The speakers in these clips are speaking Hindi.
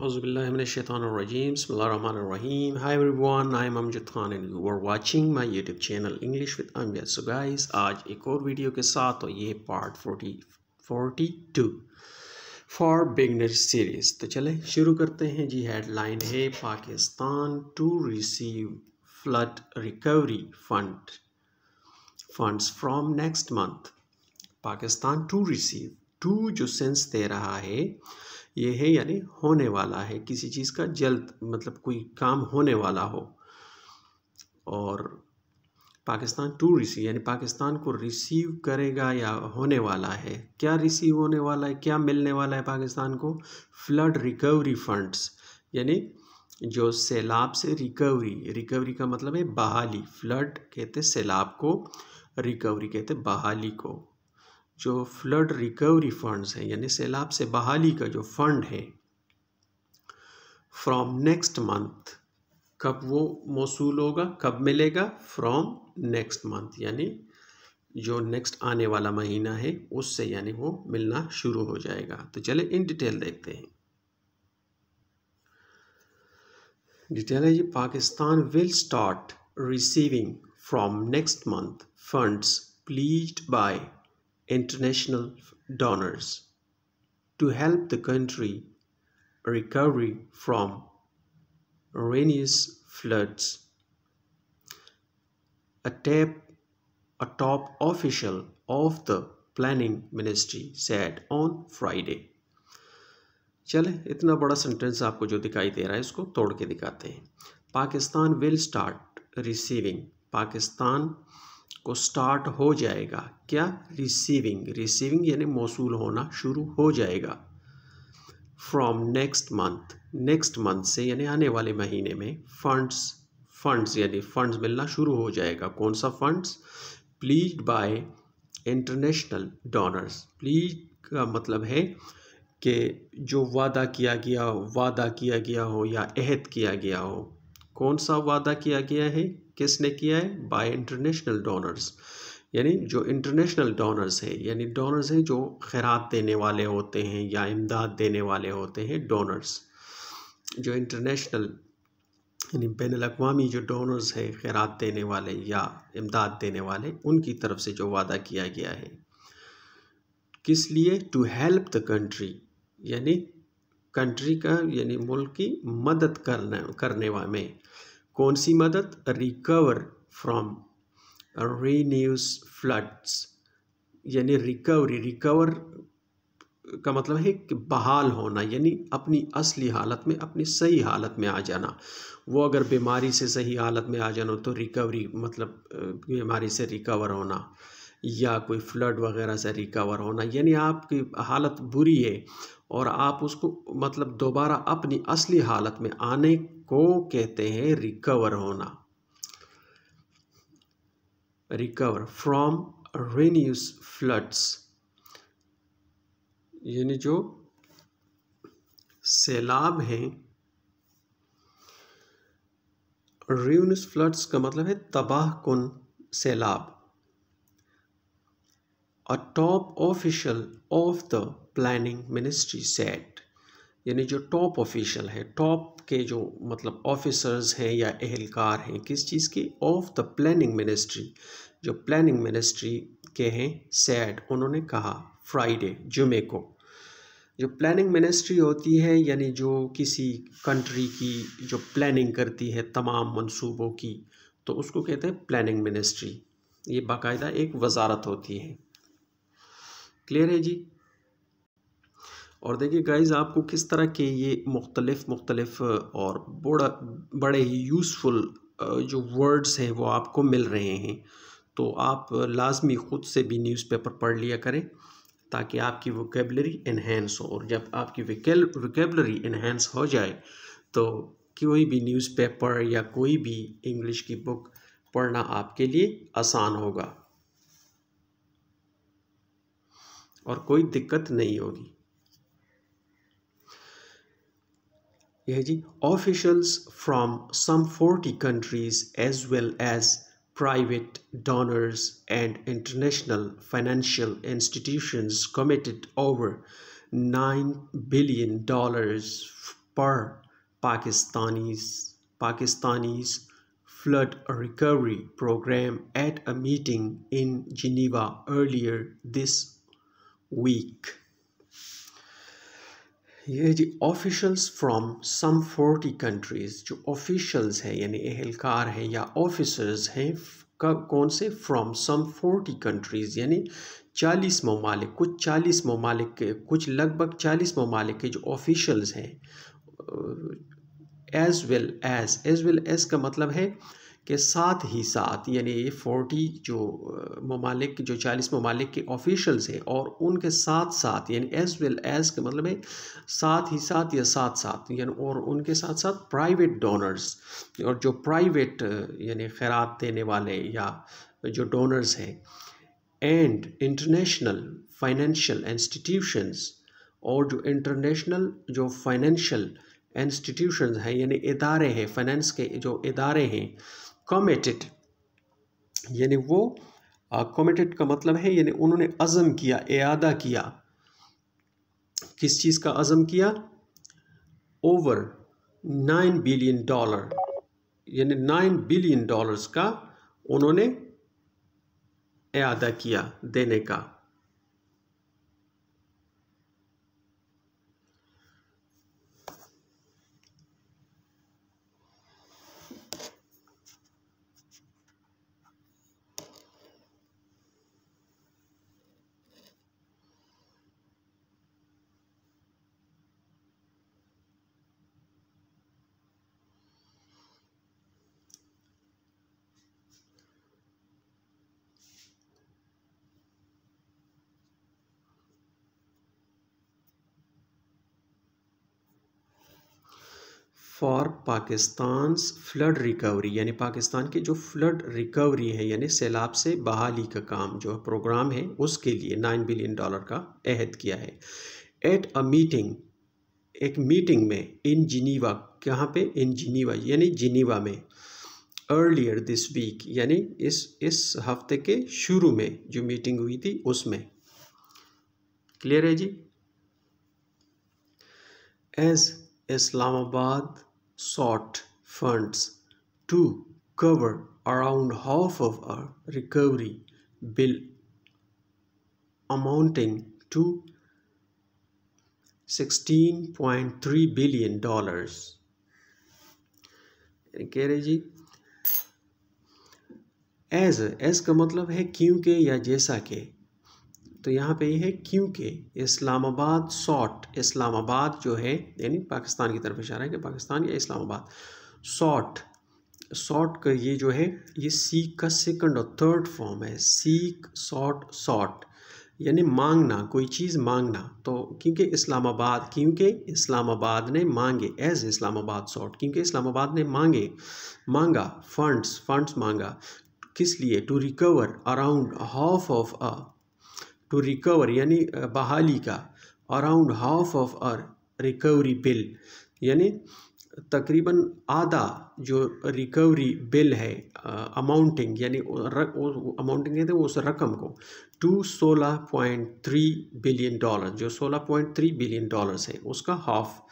Bismillahirrahmanirrahim. Hi everyone, I am Amjad Khan and you are watching my YouTube channel English with Amjad. So guys, आज एक और वीडियो के साथ और ये पार्ट 40 42 फॉर बिगनर सीरीज तो चले शुरू करते हैं जी हेडलाइन है Pakistan to receive flood recovery fund funds from next month Pakistan to receive to जो सेंस दे रहा है ये है यानी होने वाला है किसी चीज़ का जल्द मतलब कोई काम होने वाला हो और पाकिस्तान टू रिसीव यानी पाकिस्तान को रिसीव करेगा या होने वाला है क्या रिसीव होने वाला है क्या मिलने वाला है पाकिस्तान को फ्लड रिकवरी फंड्स यानी जो सैलाब से रिकवरी रिकवरी का मतलब है बहाली फ्लड कहते सैलाब को रिकवरी कहते बहाली को जो फ्लड रिकवरी फंड्स हैं यानी सैलाब से बहाली का जो फंड है फ्रॉम नेक्स्ट मंथ कब वो मौसू होगा कब मिलेगा फ्रॉम नेक्स्ट मंथ यानी जो नेक्स्ट आने वाला महीना है उससे यानी वो मिलना शुरू हो जाएगा तो चले इन डिटेल देखते हैं डिटेल है ये Pakistan will start receiving from next month funds pledged by international donors to help the country recovery from ruinous floods. A, tap, a top official of the planning ministry said on Friday. चले इतना बड़ा सेंटेंस आपको जो दिखाई दे रहा है इसको तोड़ के दिखाते हैं Pakistan will start receiving Pakistan को स्टार्ट हो जाएगा क्या रिसीविंग रिसीविंग यानी मौसू होना शुरू हो जाएगा from next month next month से यानी आने वाले महीने में फंड्स फंड्स यानी फंड्स मिलना शुरू हो जाएगा कौन सा funds pledged by international donors pledged का मतलब है कि जो वादा किया गया वादा किया गया हो या अहद किया गया हो कौन सा वादा किया गया है किसने किया है बाय इंटरनेशनल डोनर्स यानी जो इंटरनेशनल डोनर्स हैं यानी डोनर्स हैं जो खैरात देने वाले होते हैं या इमदाद देने वाले होते हैं डोनर्स जो इंटरनेशनल यानी बैन अवी जो डोनर्स हैं खैरात देने वाले या इमदाद देने वाले उनकी तरफ से जो वादा किया गया है किस लिए टू हेल्प द कंट्री यानी कंट्री का यानी मुल्क की मदद करना करने में कौन सी मदद रिकवर फ्रॉम रीन्यूज फ्लड्स यानी रिकवरी रिकवर का मतलब है कि बहाल होना यानी अपनी असली हालत में अपनी सही हालत में आ जाना वो अगर बीमारी से सही हालत में आ जाना तो रिकवरी मतलब बीमारी से रिकवर होना या कोई फ्लड वगैरह से रिकवर होना यानी आपकी हालत बुरी है और आप उसको मतलब दोबारा अपनी असली हालत में आने को कहते हैं रिकवर होना रिकवर फ्रॉम रेन्यूस फ्लड्स यानी जो सैलाब हैं रेन्यूस फ्लड्स का मतलब है तबाह कन सैलाब a top official of the planning ministry said यानी जो टॉप ऑफिशियल है टॉप के जो मतलब ऑफिसर्स हैं या एहलकार हैं किस चीज़ की ऑफ द प्लानिंग मिनिस्ट्री जो प्लानिंग मिनिस्ट्री के हैं सेट उन्होंने कहा फ्राइडे जुमे को जो प्लानिंग मिनिस्ट्री होती है यानी जो किसी कंट्री की जो प्लानिंग करती है तमाम मंसूबों की तो उसको कहते हैं प्लानिंग मिनिस्ट्री ये बाकायदा एक वजारत होती है क्लियर है जी और देखिए गाइज आपको किस तरह के ये मुख्तलिफ मुख्तलफ़ और बड़ा बड़े ही यूज़फुल जो वर्ड्स हैं वो आपको मिल रहे हैं तो आप लाजमी ख़ुद से भी न्यूज़पेपर पढ़ लिया करें ताकि आपकी वोकेबलरी इन्हेंस हो और जब आपकी वोकेबलरी इन्हेंस हो जाए तो कोई भी न्यूज़पेपर या कोई भी इंग्लिश की बुक पढ़ना आपके लिए आसान होगा और कोई दिक्कत नहीं होगी यह जी officials from some forty countries as well as private donors and international financial institutions committed over nine billion dollars for Pakistani Pakistanis flood recovery programme at a meeting in Geneva earlier this week. ये जी officials from some forty countries जो ऑफिशल्स हैं यानी एहलकार हैं या ऑफिसर्स हैं कब कौन से फ्रॉम सम फोर्टी कंट्रीज़ यानी चालीस ममालिक कुछ चालीस ममालिक के कुछ लगभग चालीस ममालिक के जो ऑफिशल्स हैं as well as as well as का मतलब है के साथ ही साथ यानी ये फोर्टी जो ममालिक जो चालीस ममालिक के ऑफिशल्स हैं और उनके साथ साथ यानी एज वेल एज के मतलब है साथ ही साथ या साथ साथ यानी और उनके साथ साथ प्राइवेट डोनर्स और जो प्राइवेट यानी खैरात देने वाले या जो डोनर्स हैं एंड इंटरनेशनल फाइनेंशियल इंस्टीट्यूशंस और जो इंटरनेशनल जो फाइनेंशियल इंस्टीट्यूशंस हैं यानी इदारे हैं फाइनेंस के जो इदारे हैं कॉमेटेड यानी वो कॉमेटेड का मतलब है यानी उन्होंने अज़म किया एदा किया किस चीज़ का अज़म किया ओवर नाइन बिलियन डॉलर यानी नाइन बिलियन डॉलर्स का उन्होंने अदा किया देने का फॉर पाकिस्तान फ्लड रिकवरी यानी पाकिस्तान के जो फ्लड रिकवरी है यानी सैलाब से बहाली का काम जो प्रोग्राम है उसके लिए नाइन बिलियन डॉलर का अहद किया है एट अ मीटिंग एक मीटिंग में इन जिनीवा कहाँ पे इन जिनीवा यानी जिनीवा में अर्लियर दिस वीक यानी इस इस हफ्ते के शुरू में जो मीटिंग हुई थी उसमें क्लियर है जी as Islamabad sought funds to cover around half of a recovery bill amounting to $16.3 billion dollars कह रहे जी एज एज का मतलब है क्योंकि या जैसा के तो यहाँ पे ये है क्योंकि इस्लामाबाद सॉट इस्लामाबाद जो है यानी पाकिस्तान की तरफ इशारा है कि पाकिस्तान या इस्लामाबाद सॉट सॉट का ये जो है ये सीख का सेकंड और थर्ड फॉर्म है सीख सॉट सॉट यानी मांगना कोई चीज़ मांगना तो क्योंकि इस्लामाबाद क्योंकि इस्लामाबाद ने मांगे एज इस्लामाबाद सॉट क्योंकि इस्लामाबाद ने मांगे मांगा फंड्स फंड्स मांगा किस लिए to recover around half of a to recover यानी बहाली का around half of our recovery bill यानी तकरीबन आधा जो रिकवरी बिल है अमाउंटिंग यानी अमाउंटिंग कहते हैं उस रकम को टू सोलह पॉइंट थ्री बिलियन डॉलर जो सोलह पॉइंट थ्री बिलियन डॉलर्स है उसका half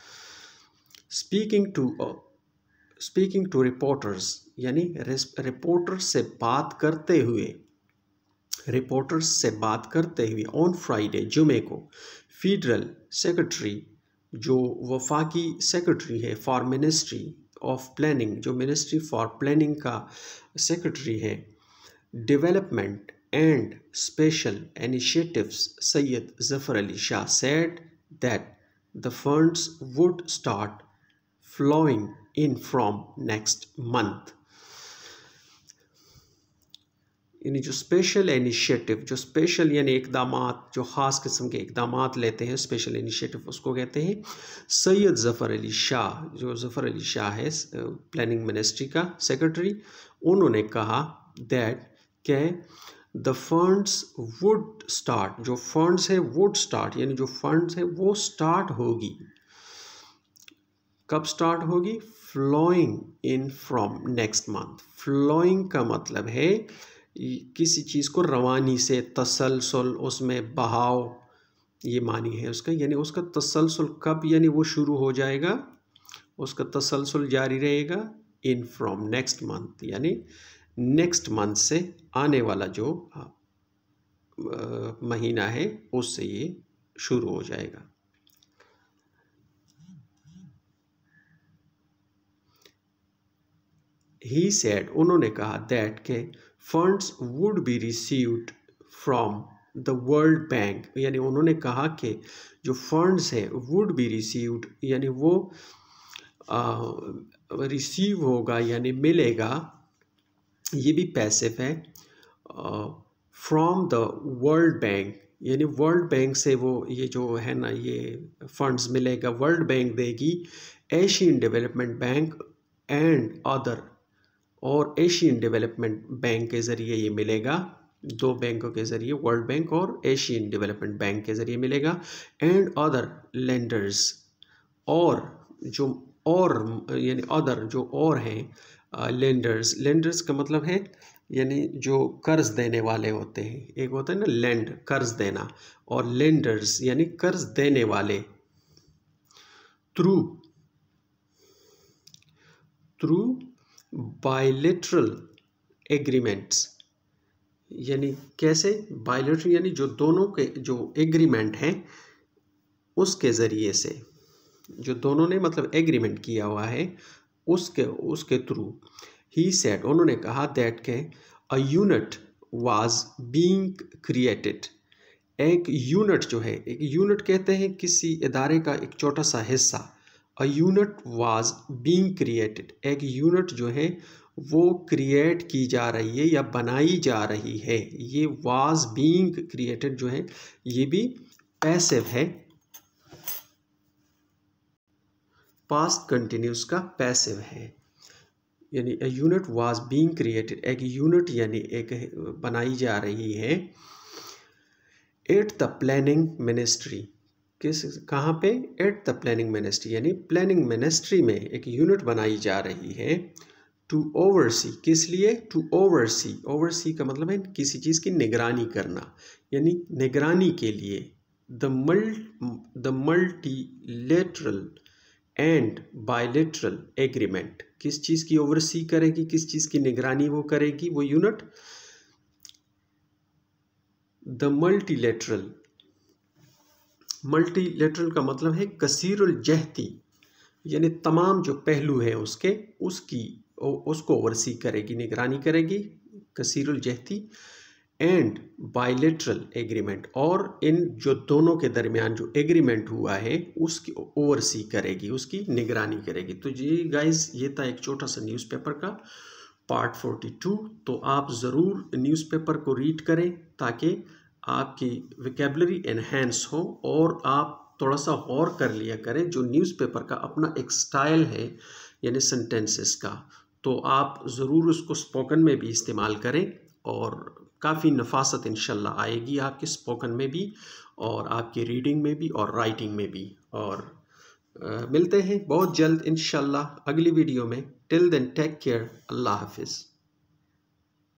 speaking to speaking to reporters यानी रिपोर्टर्स से बात करते हुए रिपोर्टर्स से बात करते हुए ऑन फ्राइडे जुमे को फेडरल सेक्रेटरी जो वफाकी सेक्रेटरी है फॉर मिनिस्ट्री ऑफ प्लानिंग जो मिनिस्ट्री फॉर प्लानिंग का सेक्रेटरी है development and special initiatives Syed Zafar Ali Shah said that the funds would start flowing in from next month यानी जो स्पेशल इनिशिएटिव जो स्पेशल यानी इकदाम जो ख़ास किस्म के इकदाम लेते हैं स्पेशल इनिशिएटिव उसको कहते हैं सैयद ज़फ़र अली शाह जो ज़फ़र अली शाह है प्लानिंग मिनिस्ट्री का सेक्रेटरी उन्होंने कहा दैट के द फंड्स वुड स्टार्ट जो फंड्स है वुड स्टार्ट यानी जो फंड्स है वो स्टार्ट होगी कब स्टार्ट होगी flowing in from next month flowing का मतलब है किसी चीज़ को रवानी से तसलसल उसमें बहाव ये मानी है उसका यानी उसका तसलसल कब यानी वो शुरू हो जाएगा उसका तसलसल जारी रहेगा इन फ्रॉम नेक्स्ट मंथ यानी नेक्स्ट मंथ से आने वाला जो आ, महीना है उससे ये शुरू हो जाएगा ही सेड उन्होंने कहा दैट के funds would be received from the World Bank यानी उन्होंने कहा कि जो फंड्स हैं वुड बी रिसीव्ड यानी वो रिसीव होगा यानी मिलेगा ये भी पैसे है फ्रॉम द वर्ल्ड बैंक यानी वर्ल्ड बैंक से वो ये जो है ना ये फंड्स मिलेगा वर्ल्ड बैंक देगी Asian Development Bank and other और एशियन डेवलपमेंट बैंक के ज़रिए ये मिलेगा दो बैंकों के ज़रिए वर्ल्ड बैंक और एशियन डेवलपमेंट बैंक के ज़रिए मिलेगा एंड अदर लेंडर्स और जो और यानी अदर जो और हैं लेंडर्स लेंडर्स का मतलब है यानी जो कर्ज देने वाले होते हैं एक होता है ना लैंड कर्ज देना और लेंडर्स यानी कर्ज देने वाले थ्रू थ्रू बायलेटरल एग्रीमेंट्स यानी कैसे बायलेटरल यानी जो दोनों के जो एग्रीमेंट हैं उसके ज़रिए से जो दोनों ने मतलब एग्रीमेंट किया हुआ है उसके उसके थ्रू ही सेट उन्होंने कहा दैट के a unit was being created एक यूनिट जो है एक यूनिट कहते हैं किसी इदारे का एक छोटा सा हिस्सा a unit was being created एक यूनिट जो है वो क्रिएट की जा रही है या बनाई जा रही है ये वाज बीइंग क्रिएटेड जो है ये भी पैसिव है पास्ट कंटिन्यूस का पैसिव है यानी a unit was being created एक यूनिट यानी एक बनाई जा रही है एट द प्लानिंग मिनिस्ट्री किस कहाँ पे एट द प्लानिंग मिनिस्ट्री यानी प्लानिंग मिनिस्ट्री में एक यूनिट बनाई जा रही है टू ओवरसी किस लिए टू ओवरसी ओवरसी का मतलब है किसी चीज़ की निगरानी करना यानी निगरानी के लिए the multilateral and bilateral agreement किस चीज़ की ओवरसी करेगी किस चीज़ की निगरानी वो करेगी वो यूनिट द मल्टीलेटरल मल्टीलेटरल का मतलब है कसीरजहती जहती यानी तमाम जो पहलू हैं उसके उसकी उसको ओवरसी करेगी निगरानी करेगी कसीरजहती जहती एंड बायलेटरल एग्रीमेंट और इन जो दोनों के दरमियान जो एग्रीमेंट हुआ है उसकी ओवरसी करेगी उसकी निगरानी करेगी तो ये गाइस ये था एक छोटा सा न्यूज़पेपर का पार्ट 42 तो आप ज़रूर न्यूज़पेपर को रीड करें ताकि आपकी विकेबलरी इन्हेंस हो और आप थोड़ा सा गौर कर लिया करें जो न्यूज़पेपर का अपना एक स्टाइल है यानी सेंटेंसेस का तो आप ज़रूर उसको स्पोकन में भी इस्तेमाल करें और काफ़ी नफासत इन आएगी आपके स्पोकन में भी और आपकी रीडिंग में भी और राइटिंग में भी और आ, मिलते हैं बहुत जल्द इन अगली वीडियो में टिल देन टेक केयर अल्लाह हाफिज़